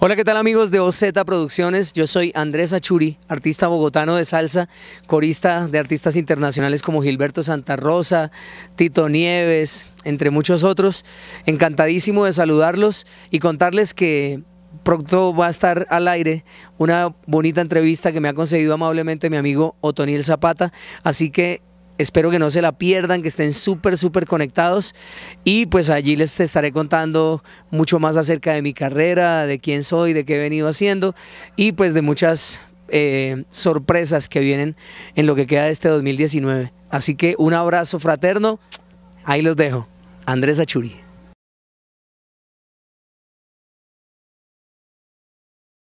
Hola, ¿qué tal amigos de OZ Producciones? Yo soy Andrés Achuri, artista bogotano de salsa, corista de artistas internacionales como Gilberto Santa Rosa, Tito Nieves, entre muchos otros. Encantadísimo de saludarlos y contarles que pronto va a estar al aire una bonita entrevista que me ha concedido amablemente mi amigo Otoniel Zapata, así que espero que no se la pierdan, que estén súper, súper conectados y pues allí les estaré contando mucho más acerca de mi carrera, de quién soy, de qué he venido haciendo y pues de muchas eh, sorpresas que vienen en lo que queda de este 2019. Así que un abrazo fraterno, ahí los dejo. Andrés Achuri.